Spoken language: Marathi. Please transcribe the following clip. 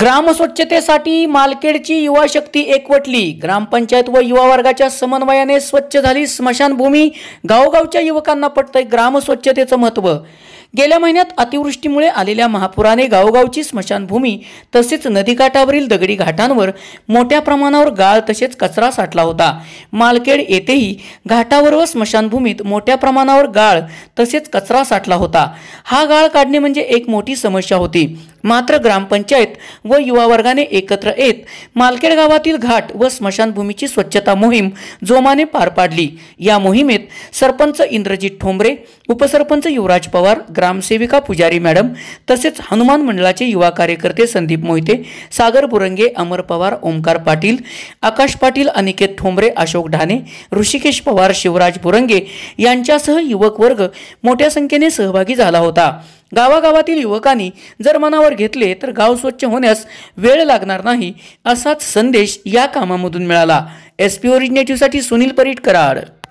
ग्रामस्वच्छतेसाठी मालखेडची युवा शक्ती एकवटली ग्रामपंचायत व युवा वर्गाच्या समन्वयाने स्वच्छ झाली स्मशानभूमी गावोगावच्या युवकांना पटतंय ग्रामस्वच्छतेचं महत्त्व गेल्या महिन्यात अतिवृष्टीमुळे आलेल्या महापुराने गावोगावची स्मशानभूमी तसेच नदीकाठावरील दगडी घाटांवर मोठ्या प्रमाणावर गाळ तसेच कचरा साठला होता मालखेड येथेही घाटावर व स्मशानभूमीत मोठ्या प्रमाणावर गाळ तसेच कचरा साठला होता हा गाळ काढणे म्हणजे एक मोठी समस्या होती मात्र ग्रामपंचायत व युवा वर्गाने एकत्र येत मालखेड गावातील घाट व स्मशानभूमीची स्वच्छता मोहीम जोमाने पार पाडली या मोहिमेत सरपंच इंद्रजीत ठोंबरे उपसरपंच युवराज पवार ग्रामसेविका पुजारी मॅडम तसेच हनुमान मंडळाचे युवा कार्यकर्ते संदीप मोहिते सागर बुरंगे अमर पवार ओमकार पाटील आकाश पाटील अनिकेत ठोंबरे अशोक ढाणे ऋषिकेश पवार शिवराज बुरंगे यांच्यासह युवक वर्ग मोठ्या संख्येने सहभागी झाला होता गावागावातील युवकांनी जर मनावर घेतले तर गाव स्वच्छ होण्यास वेळ लागणार नाही असाच संदेश या कामामधून मिळाला एस पी ओरिजिनेटिव्हसाठी सुनील परीट कराड